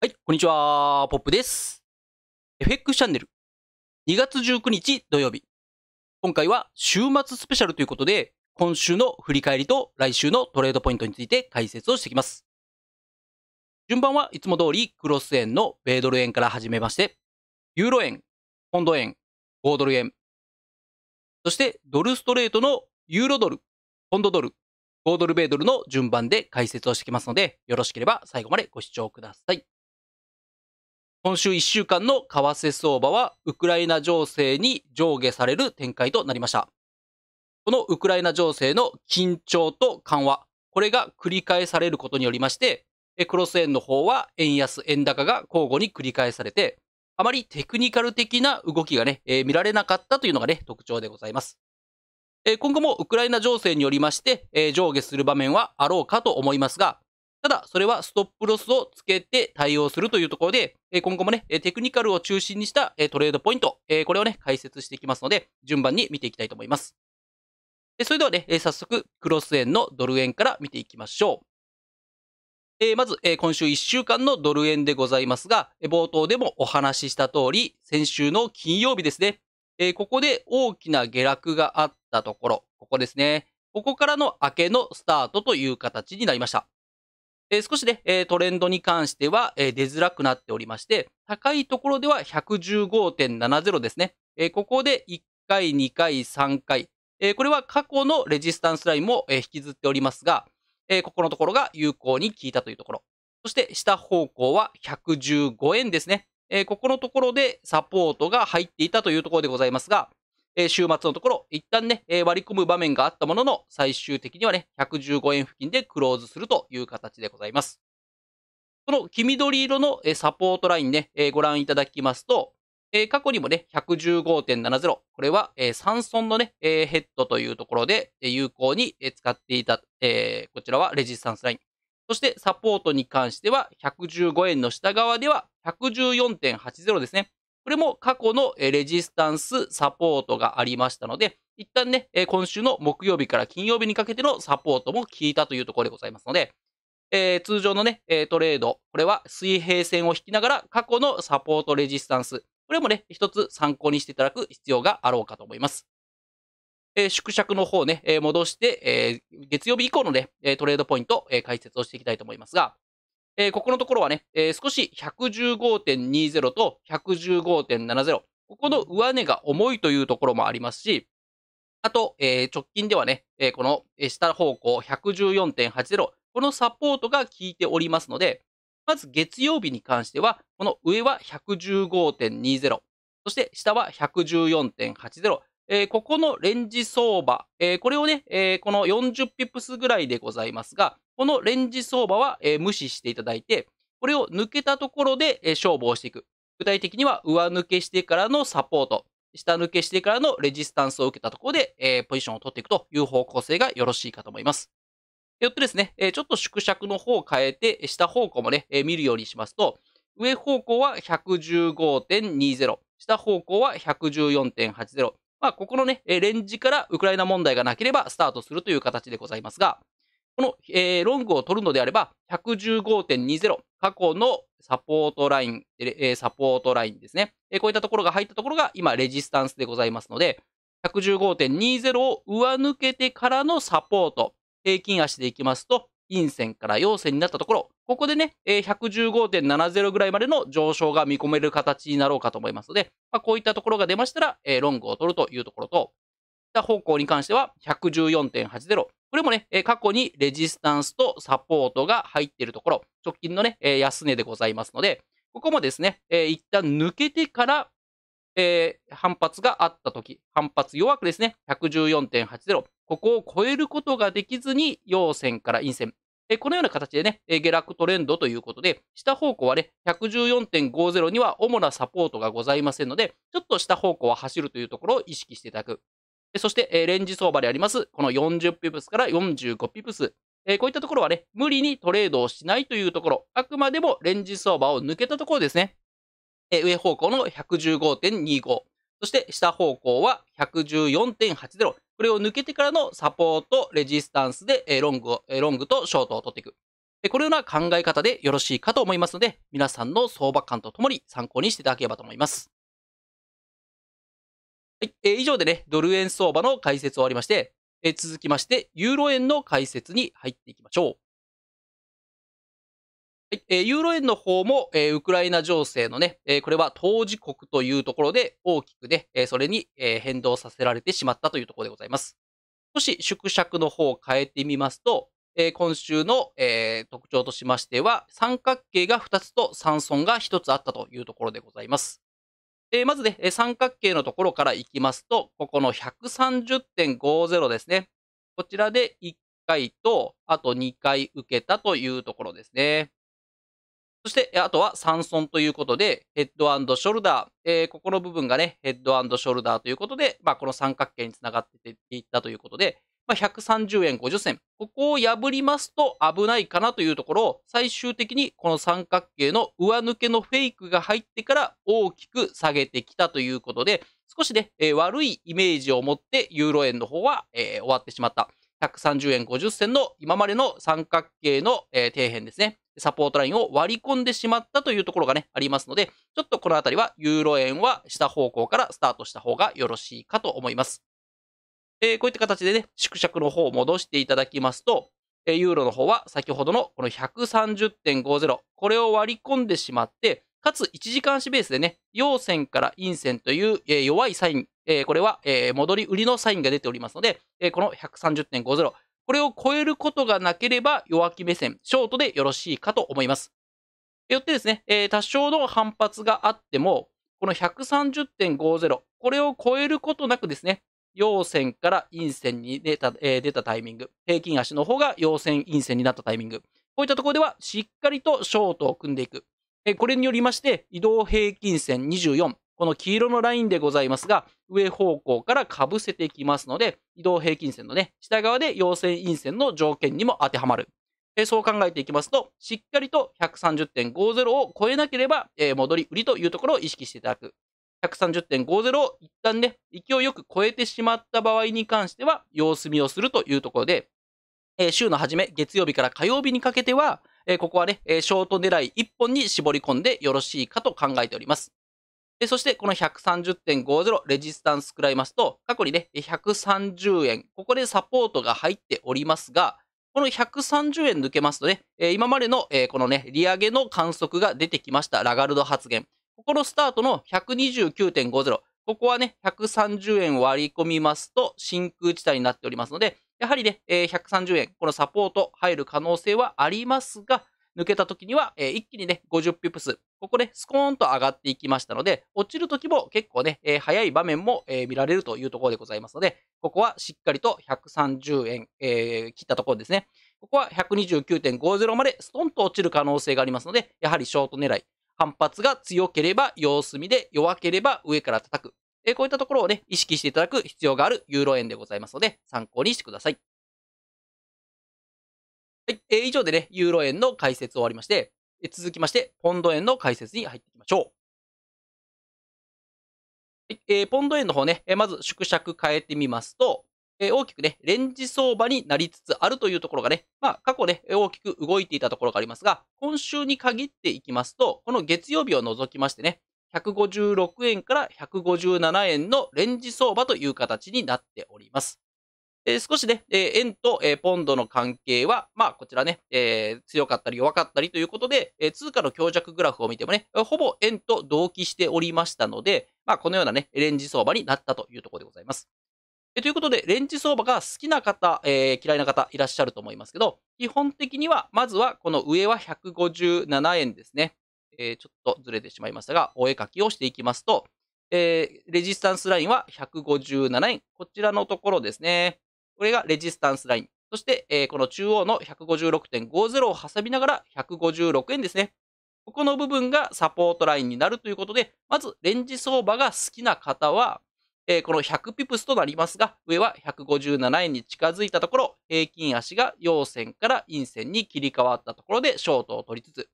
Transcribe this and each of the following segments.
はい、こんにちは、ポップです。FX チャンネル。2月19日土曜日。今回は週末スペシャルということで、今週の振り返りと来週のトレードポイントについて解説をしていきます。順番はいつも通りクロス円の米ドル円から始めまして、ユーロ円、ポンド円、5ドル円、そしてドルストレートのユーロドル、ポンドドル、5ドル米ドルの順番で解説をしていきますので、よろしければ最後までご視聴ください。今週1週間の為替相場は、ウクライナ情勢に上下される展開となりました。このウクライナ情勢の緊張と緩和、これが繰り返されることによりまして、クロス円の方は円安、円高が交互に繰り返されて、あまりテクニカル的な動きがね、えー、見られなかったというのがね、特徴でございます。えー、今後もウクライナ情勢によりまして、えー、上下する場面はあろうかと思いますが、ただ、それはストップロスをつけて対応するというところで、今後もね、テクニカルを中心にしたトレードポイント、これをね、解説していきますので、順番に見ていきたいと思います。それではね、早速、クロス円のドル円から見ていきましょう。まず、今週1週間のドル円でございますが、冒頭でもお話しした通り、先週の金曜日ですね、ここで大きな下落があったところ、ここですね、ここからの明けのスタートという形になりました。えー、少しね、えー、トレンドに関しては、えー、出づらくなっておりまして、高いところでは115.70ですね。えー、ここで1回、2回、3回。えー、これは過去のレジスタンスラインも、えー、引きずっておりますが、えー、ここのところが有効に効いたというところ。そして下方向は115円ですね。えー、ここのところでサポートが入っていたというところでございますが、え週末のところ、一旦ね、え割り込む場面があったものの、最終的にはね、115円付近でクローズするという形でございます。この黄緑色のサポートラインね、えご覧いただきますと、え過去にもね、115.70。これは、えー、三尊のね、えヘッドというところで、え有効に、使っていた、えこちらはレジスタンスライン。そして、サポートに関しては、115円の下側では、114.80ですね。これも過去のレジスタンスサポートがありましたので、一旦ね、今週の木曜日から金曜日にかけてのサポートも効いたというところでございますので、えー、通常のね、トレード、これは水平線を引きながら過去のサポートレジスタンス、これもね、一つ参考にしていただく必要があろうかと思います。えー、縮尺の方ね、え戻して、えー、月曜日以降のね、トレードポイント、え解説をしていきたいと思いますが、えー、ここのところはね、えー、少し115.20と115.70。ここの上値が重いというところもありますし、あと、えー、直近ではね、えー、この下方向114.80、このサポートが効いておりますので、まず月曜日に関しては、この上は115.20、そして下は114.80、えー、ここのレンジ相場、えー、これをね、えー、この40ピプスぐらいでございますが、このレンジ相場は、え無視していただいて、これを抜けたところで、え勝負をしていく。具体的には上抜けしてからのサポート、下抜けしてからのレジスタンスを受けたところで、えポジションを取っていくという方向性がよろしいかと思います。よってですね、えちょっと縮尺の方を変えて、下方向もね、え見るようにしますと、上方向は115.20、下方向は114.80、まあ、ここのね、レンジからウクライナ問題がなければスタートするという形でございますが、この、えー、ロングを取るのであれば、115.20、過去のサポートライン、えー、サポートラインですね、えー、こういったところが入ったところが今、レジスタンスでございますので、115.20を上抜けてからのサポート、平均足でいきますと、陰線から陽線になったところ、ここでね、115.70ぐらいまでの上昇が見込める形になろうかと思いますので、まあ、こういったところが出ましたら、えロングを取るというところと、た方向に関しては114.80。これもね、過去にレジスタンスとサポートが入っているところ、直近のね、安値でございますので、ここもですね、一旦抜けてから、えー、反発があったとき、反発弱くですね、114.80。ここを超えることができずに、陽線から陰線、このような形でね、下落トレンドということで、下方向はね、114.50には主なサポートがございませんので、ちょっと下方向は走るというところを意識していただく。そして、レンジ相場であります、この40ピプスから45ピプス。こういったところはね、無理にトレードをしないというところ、あくまでもレンジ相場を抜けたところですね。上方向の115.25。そして下方向は114.80。これを抜けてからのサポート、レジスタンスで、えロングを、えロングとショートを取っていく。このような考え方でよろしいかと思いますので、皆さんの相場感とともに参考にしていただければと思います。はい、えー、以上でね、ドル円相場の解説を終わりまして、えー、続きまして、ユーロ円の解説に入っていきましょう。ユーロ円の方も、ウクライナ情勢のね、これは当事国というところで大きくね、それに、変動させられてしまったというところでございます。少し縮尺の方を変えてみますと、今週の、特徴としましては、三角形が2つと三尊が1つあったというところでございます。まずね、三角形のところからいきますと、ここの130.50ですね。こちらで1回と、あと2回受けたというところですね。そして、あとは三尊ということで、ヘッドショルダー、えー、ここの部分がね、ヘッドショルダーということで、まあ、この三角形につながっていったということで、まあ、130円50銭。ここを破りますと危ないかなというところを、最終的にこの三角形の上抜けのフェイクが入ってから大きく下げてきたということで、少しね、えー、悪いイメージを持ってユーロ円の方は、えー、終わってしまった。130円50銭の今までの三角形の、えー、底辺ですね。サポートラインを割り込んでしまったというところがね、ありますので、ちょっとこのあたりはユーロ円は下方向からスタートした方がよろしいかと思います。えー、こういった形でね、縮尺の方を戻していただきますと、えー、ユーロの方は先ほどのこの130.50、これを割り込んでしまって、かつ1時間足ベースでね、陽線から陰線という、えー、弱いサイン、えー、これは、えー、戻り売りのサインが出ておりますので、えー、この130.50、これを超えることがなければ弱気目線、ショートでよろしいかと思います。よってですね、えー、多少の反発があっても、この130.50、これを超えることなくですね、陽線から陰線に出た,、えー、出たタイミング、平均足の方が陽線、陰線になったタイミング、こういったところではしっかりとショートを組んでいく。えー、これによりまして、移動平均線24、この黄色のラインでございますが、上方向からかぶせてきますので、移動平均線のね、下側で陽線陰線の条件にも当てはまる。えそう考えていきますと、しっかりと130.50を超えなければ、え戻り売りというところを意識していただく。130.50を一旦ね、勢いよく超えてしまった場合に関しては、様子見をするというところで、え週の初め、月曜日から火曜日にかけては、えここはね、ショート狙い1本に絞り込んでよろしいかと考えております。で、そしてこの130.50レジスタンス食らいますと、過去にね、130円、ここでサポートが入っておりますが、この130円抜けますとね、今までの、このね、利上げの観測が出てきました、ラガルド発言。ここのスタートの129.50、ここはね、130円割り込みますと、真空地帯になっておりますので、やはりね、130円、このサポート入る可能性はありますが、抜けた時には、一気にね、50ピプス、ここでスコーンと上がっていきましたので、落ちる時も結構ね、えー、早い場面も、えー、見られるというところでございますので、ここはしっかりと130円、えー、切ったところですね。ここは129.50までストンと落ちる可能性がありますので、やはりショート狙い。反発が強ければ様子見で、弱ければ上から叩く。えこういったところをね、意識していただく必要があるユーロ円でございますので、参考にしてください。はい、えー、以上でね、ユーロ円の解説を終わりまして、続きまして、ポンド円の解説に入っていきましょう。えー、ポンド円の方ね、えー、まず縮尺変えてみますと、えー、大きくね、レンジ相場になりつつあるというところがね、まあ、過去ね、大きく動いていたところがありますが、今週に限っていきますと、この月曜日を除きましてね、156円から157円のレンジ相場という形になっております。え少しね、え円と、えポンドの関係は、まあ、こちらね、え強かったり弱かったりということで、え通貨の強弱グラフを見てもね、ほぼ円と同期しておりましたので、まあ、このようなね、レンジ相場になったというところでございます。えということで、レンジ相場が好きな方、えー、嫌いな方いらっしゃると思いますけど、基本的には、まずはこの上は157円ですね。えー、ちょっとずれてしまいましたが、お絵かきをしていきますと、えー、レジスタンスラインは157円。こちらのところですね。これがレジスタンスライン。そして、えー、この中央の156.50を挟みながら156円ですね。ここの部分がサポートラインになるということで、まずレンジ相場が好きな方は、えー、この100ピプスとなりますが、上は157円に近づいたところ、平均足が陽線から陰線に切り替わったところでショートを取りつつ、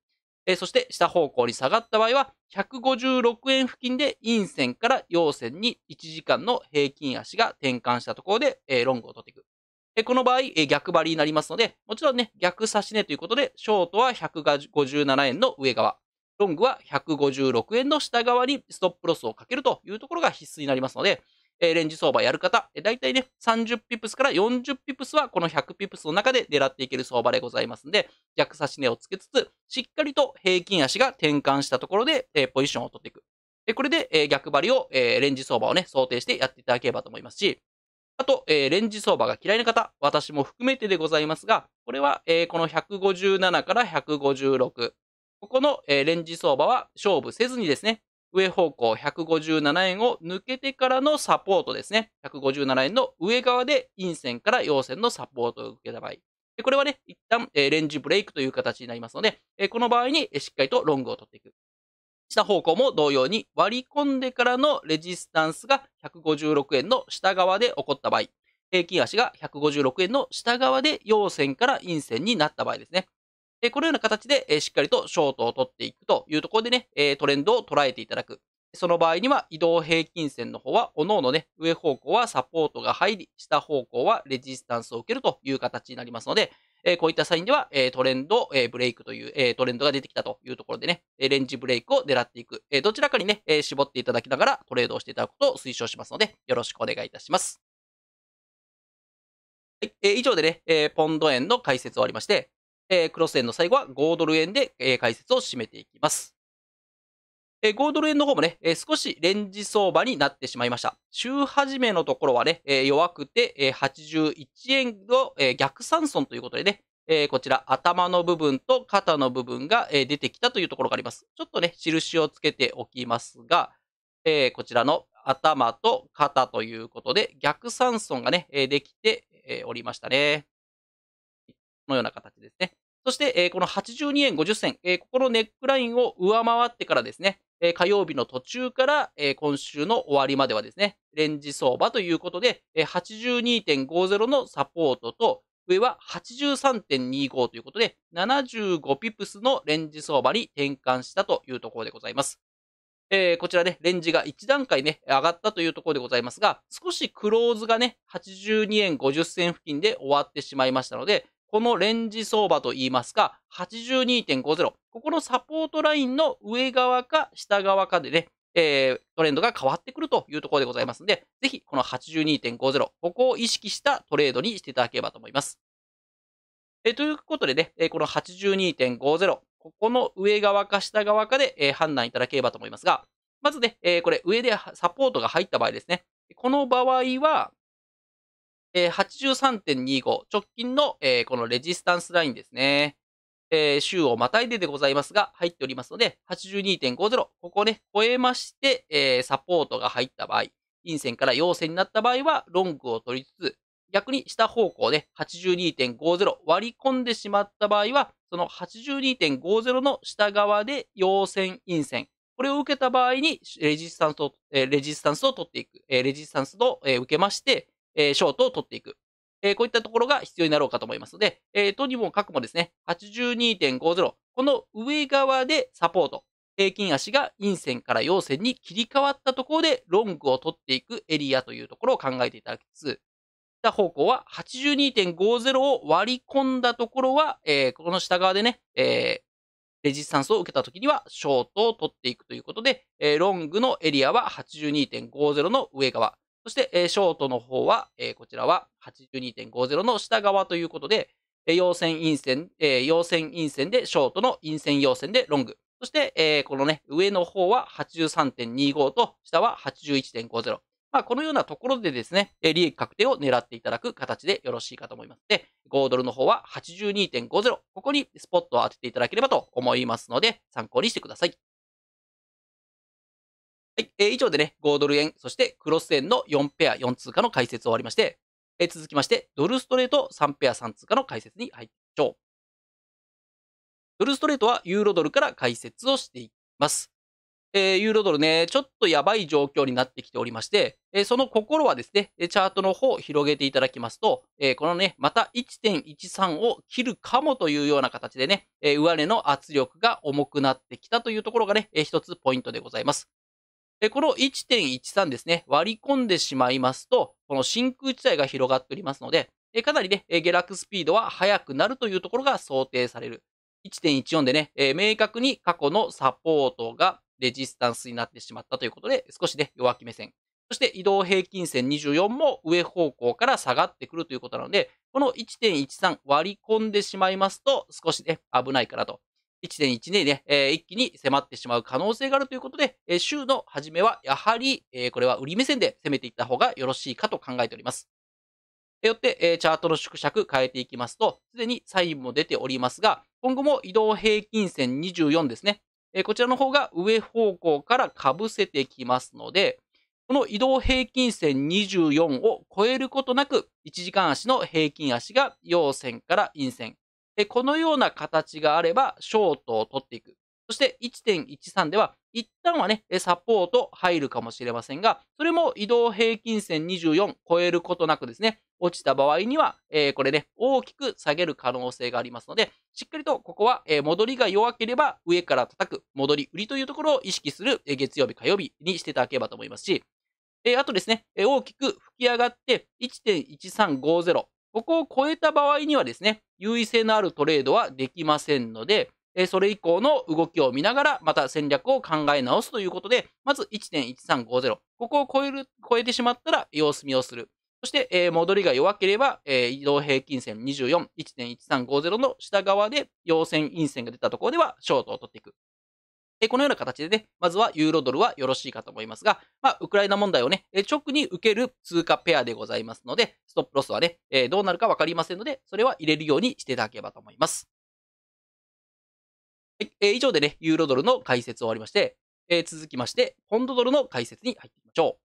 えそして下方向に下がった場合は、156円付近で陰線から陽線に1時間の平均足が転換したところで、えロングを取っていく。えこの場合、え逆張りになりますので、もちろんね、逆差し値ということで、ショートは157円の上側、ロングは156円の下側にストップロスをかけるというところが必須になりますので、えー、レンジ相場やる方、えー、大体ね、30ピプスから40ピプスはこの100ピプスの中で狙っていける相場でございますんで、逆差し値をつけつつ、しっかりと平均足が転換したところで、えー、ポジションを取っていく。で、これで、えー、逆張りを、えー、レンジ相場をね、想定してやっていただければと思いますし、あと、えー、レンジ相場が嫌いな方、私も含めてでございますが、これは、えー、この157から156、ここの、えー、レンジ相場は勝負せずにですね、上方向157円を抜けてからのサポートですね。157円の上側で陰線から陽線のサポートを受けた場合。これはね、一旦、えー、レンジブレイクという形になりますので、えー、この場合にしっかりとロングを取っていく。下方向も同様に割り込んでからのレジスタンスが156円の下側で起こった場合、平均足が156円の下側で陽線から陰線になった場合ですね。えこのような形で、えしっかりとショートを取っていくというところでね、えトレンドを捉えていただく。その場合には移動平均線の方は、おのおのね、上方向はサポートが入り、下方向はレジスタンスを受けるという形になりますので、えこういったサインでは、えトレンド、えブレイクという、えトレンドが出てきたというところでね、えレンジブレイクを狙っていく、えどちらかにね、え絞っていただきながらトレードをしていただくことを推奨しますので、よろしくお願いいたします。はい、え以上でね、えポンド円の解説を終わりまして、えー、クロス円の最後は5ドル円で、えー、解説を締めていきます。えー、5ドル円の方もね、えー、少しレンジ相場になってしまいました。週始めのところはね、えー、弱くて、えー、81円の、えー、逆算損ということでね、えー、こちら頭の部分と肩の部分が、えー、出てきたというところがあります。ちょっとね、印をつけておきますが、えー、こちらの頭と肩ということで、逆三損がね、えできて、えおりましたね。のような形ですね。そして、えー、この82円50銭、えー、ここのネックラインを上回ってからですね、えー、火曜日の途中から、えー、今週の終わりまではですね、レンジ相場ということで、えー、82.50のサポートと、上は83.25ということで、75ピプスのレンジ相場に転換したというところでございます。えー、こちらね、レンジが1段階ね、上がったというところでございますが、少しクローズがね、82円50銭付近で終わってしまいましたので、このレンジ相場といいますか、82.50。ここのサポートラインの上側か下側かでね、えー、トレンドが変わってくるというところでございますので、ぜひこの82.50、ここを意識したトレードにしていただければと思います。えー、ということでね、えー、この82.50、ここの上側か下側かで、えー、判断いただければと思いますが、まずね、えー、これ上でサポートが入った場合ですね。この場合は、83.25、直近の、えー、このレジスタンスラインですね。えー、週をまたいででございますが、入っておりますので、82.50、ここね、超えまして、えー、サポートが入った場合、陰線から陽線になった場合は、ロングを取りつつ、逆に下方向で82.50割り込んでしまった場合は、その82.50の下側で陽線、陰線。これを受けた場合にレジスタンスを、えー、レジスタンスを取っていく、えー、レジスタンスを、えー、受けまして、えー、ショートを取っていく。えこういったところが必要になろうかと思いますので、えとにもかくもですね、82.50。この上側でサポート。平均足が陰線から陽線に切り替わったところでロングを取っていくエリアというところを考えていただきつつ、方向は82.50を割り込んだところは、えー、この下側でね、えー、レジスタンスを受けた時にはショートを取っていくということで、えー、ロングのエリアは82.50の上側。そして、えー、ショートの方は、えー、こちらは82.50の下側ということで、えー、陽線陰線、えー、陽線陰線でショートの陰線陽線でロング。そして、えー、このね、上の方は83.25と、下は81.50。まあ、このようなところでですね、えー、利益確定を狙っていただく形でよろしいかと思います。で、5ドルの方は82.50。ここにスポットを当てていただければと思いますので、参考にしてください。はい、えー、以上でね、5ドル円、そしてクロス円の4ペア4通貨の解説を終わりまして、えー、続きまして、ドルストレート3ペア3通貨の解説に入りましょう。ドルストレートはユーロドルから解説をしていきます。えー、ユーロドルね、ちょっとやばい状況になってきておりまして、えー、その心はですね、チャートの方を広げていただきますと、えー、このね、また1.13を切るかもというような形でね、え上値の圧力が重くなってきたというところがね、えー、一つポイントでございます。で、この1.13ですね、割り込んでしまいますと、この真空地帯が広がっておりますので、えかなりね、え下落スピードは速くなるというところが想定される。1.14でね、え明確に過去のサポートがレジスタンスになってしまったということで、少しね、弱気目線。そして移動平均線24も上方向から下がってくるということなので、この1.13割り込んでしまいますと、少しね、危ないかなと。1.1でね、えー、一気に迫ってしまう可能性があるということで、えー、週の初めはやはり、えー、これは売り目線で攻めていった方がよろしいかと考えております。よって、えチャートの縮尺変えていきますと、すでにサインも出ておりますが、今後も移動平均線24ですね。えこちらの方が上方向からかぶせてきますので、この移動平均線24を超えることなく、1時間足の平均足が陽線から陰線、このような形があれば、ショートを取っていく。そして1.13では、一旦はね、サポート入るかもしれませんが、それも移動平均線24超えることなくですね、落ちた場合には、えー、これね、大きく下げる可能性がありますので、しっかりとここは、え戻りが弱ければ上から叩く、戻り売りというところを意識する、え月曜日、火曜日にしていただければと思いますし、えあとですね、え大きく吹き上がって1.1350、ここを超えた場合にはですね、優位性のあるトレードはできませんので、それ以降の動きを見ながら、また戦略を考え直すということで、まず1.1350。ここを超える、超えてしまったら様子見をする。そして、えー、戻りが弱ければ、えー、移動平均線24、1.1350の下側で陽線、陰線が出たところではショートを取っていく。えこのような形でね、まずはユーロドルはよろしいかと思いますが、まあ、ウクライナ問題をね、直に受ける通貨ペアでございますので、ストップロスはね、えどうなるかわかりませんので、それは入れるようにしていただければと思います。はい、え以上でね、ユーロドルの解説を終わりまして、え続きまして、ポンドドルの解説に入っていきましょう。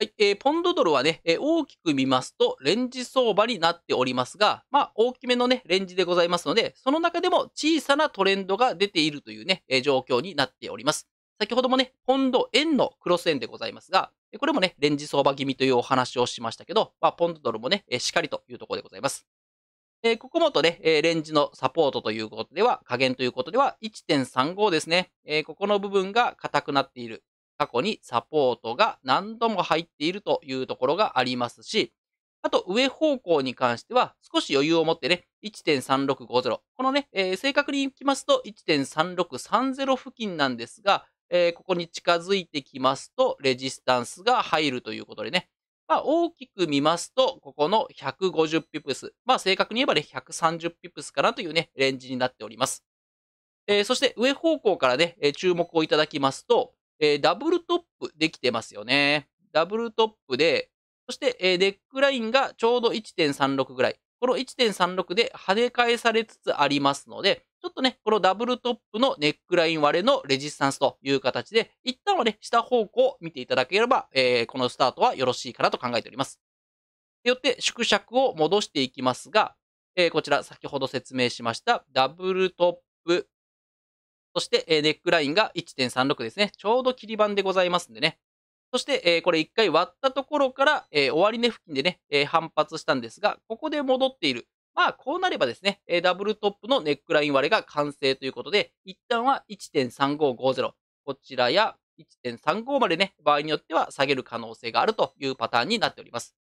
はい、えー、ポンドドルはね、えー、大きく見ますと、レンジ相場になっておりますが、まあ、大きめのね、レンジでございますので、その中でも小さなトレンドが出ているというね、えー、状況になっております。先ほどもね、ポンド円のクロス円でございますが、これもね、レンジ相場気味というお話をしましたけど、まあ、ポンドドルもね、えー、しっかりというところでございます。えー、ここもとね、えー、レンジのサポートということでは、加減ということでは、1.35ですね、えー、ここの部分が硬くなっている。過去にサポートが何度も入っているというところがありますし、あと上方向に関しては少し余裕を持ってね、1.3650。このね、えー、正確に行きますと1.3630付近なんですが、えー、ここに近づいてきますと、レジスタンスが入るということでね。まあ、大きく見ますと、ここの150ピプス。まあ、正確に言えばね、130ピプスかなというね、レンジになっております。えー、そして上方向からね、注目をいただきますと、えー、ダブルトップできてますよね。ダブルトップで、そして、えー、ネックラインがちょうど1.36ぐらい。この1.36で跳ね返されつつありますので、ちょっとね、このダブルトップのネックライン割れのレジスタンスという形で、一旦はね、下方向を見ていただければ、えー、このスタートはよろしいかなと考えております。よって、縮尺を戻していきますが、えー、こちら先ほど説明しましたダブルトップそして、えネックラインが1.36ですね。ちょうど切り板でございますんでね。そして、えこれ1回割ったところから、え終値付近でね、え反発したんですが、ここで戻っている。まあ、こうなればですね、ダブルトップのネックライン割れが完成ということで、一旦は1.3550。こちらや1.35までね、場合によっては下げる可能性があるというパターンになっております。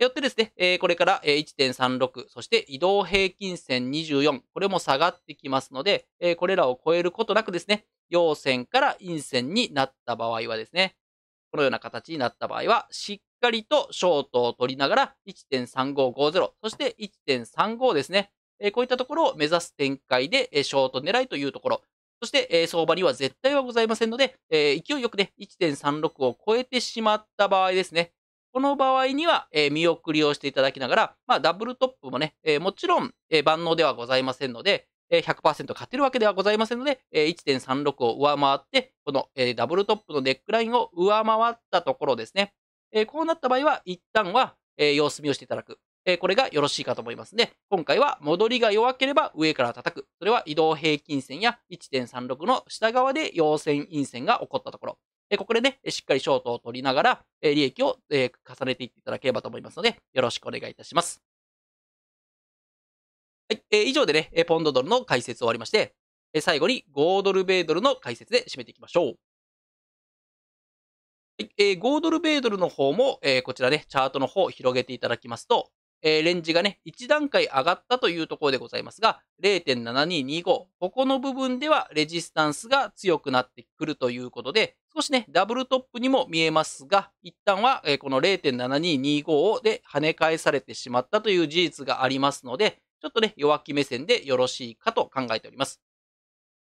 よってですね、えー、これから1.36、そして移動平均線24、これも下がってきますので、えー、これらを超えることなくですね、陽線から陰線になった場合はですね、このような形になった場合は、しっかりとショートを取りながら1.3550、そして1.35ですね、えー、こういったところを目指す展開で、えショート狙いというところ、そして、え相場には絶対はございませんので、え勢いよくね、1.36を超えてしまった場合ですね、この場合には、えー、見送りをしていただきながら、まあ、ダブルトップもね、えー、もちろん、えー、万能ではございませんので、えー、100%勝てるわけではございませんので、えー、1.36を上回って、この、えー、ダブルトップのネックラインを上回ったところですね。えー、こうなった場合は、一旦は、えー、様子見をしていただく。えー、これがよろしいかと思いますね。今回は戻りが弱ければ上から叩く。それは移動平均線や1.36の下側で陽線陰線が起こったところ。えここで、ね、しっかりショートを取りながら、え利益を、え重ねていっていただければと思いますので、よろしくお願いいたします。はい、えー、以上でね、えポンドドルの解説終わりまして、え最後に5ドル米ドルの解説で締めていきましょう。はい、えー、5ドル米ドルの方も、えー、こちらね、チャートの方を広げていただきますと、えー、レンジがね、1段階上がったというところでございますが、0.7225。ここの部分ではレジスタンスが強くなってくるということで、少しね、ダブルトップにも見えますが、一旦は、えー、この0.7225で跳ね返されてしまったという事実がありますので、ちょっとね、弱気目線でよろしいかと考えております。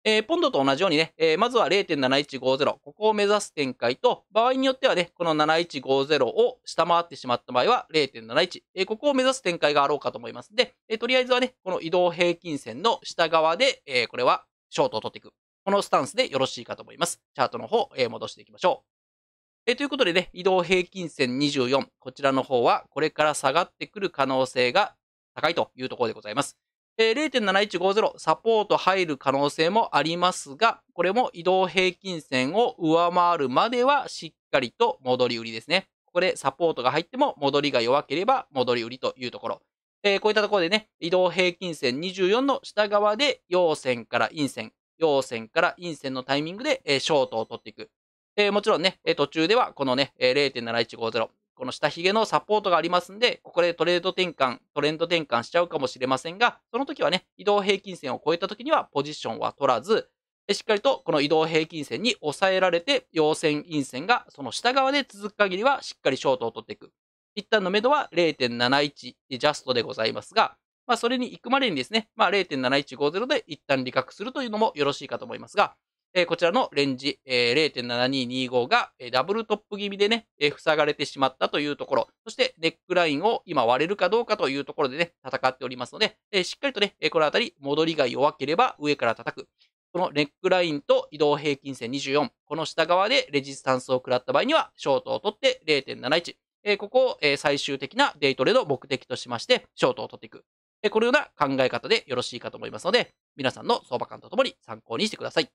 えー、ポンドと同じようにね、えー、まずは0.7150、ここを目指す展開と、場合によってはね、この7150を下回ってしまった場合は0.71、えー、ここを目指す展開があろうかと思いますで、えとりあえずはね、この移動平均線の下側で、えこれはショートを取っていく。このスタンスでよろしいかと思います。チャートの方、え戻していきましょう。えということでね、移動平均線24、こちらの方はこれから下がってくる可能性が高いというところでございます。えー、0.7150サポート入る可能性もありますが、これも移動平均線を上回るまではしっかりと戻り売りですね。ここでサポートが入っても戻りが弱ければ戻り売りというところ。えー、こういったところでね、移動平均線24の下側で陽線から陰線、陽線から陰線のタイミングで、えー、ショートを取っていく。えー、もちろんね、途中ではこのね、0.7150この下髭のサポートがありますんで、ここでトレード転換、トレンド転換しちゃうかもしれませんが、その時はね、移動平均線を超えた時にはポジションは取らず、しっかりとこの移動平均線に抑えられて、陽線、陰線がその下側で続く限りはしっかりショートを取っていく。一旦のめどは0.71ジャストでございますが、まあ、それに行くまでにですね、まあ、0.7150で一旦利確するというのもよろしいかと思いますが、えー、こちらのレンジ、えー、0.7225が、えー、ダブルトップ気味でね、えー、塞がれてしまったというところ、そしてネックラインを今割れるかどうかというところでね、戦っておりますので、えしっかりとね、えこのあたり戻りが弱ければ上から叩く。このネックラインと移動平均線24、この下側でレジスタンスを食らった場合には、ショートを取って0.71。えここを、え最終的なデイトレの目的としまして、ショートを取っていく。えこのような考え方でよろしいかと思いますので、皆さんの相場感とともに参考にしてください。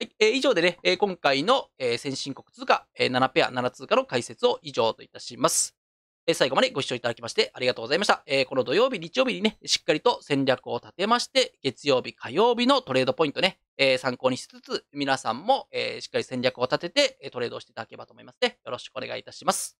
えー、以上でね、えー、今回の、えー、先進国通貨、えー、7ペア7通貨の解説を以上といたします。えー、最後までご視聴いただきましてありがとうございました。えー、この土曜日、日曜日にね、しっかりと戦略を立てまして、月曜日、火曜日のトレードポイントね、えー、参考にしつつ、皆さんも、えー、しっかり戦略を立てて、トレードをしていただければと思いますね。よろしくお願いいたします。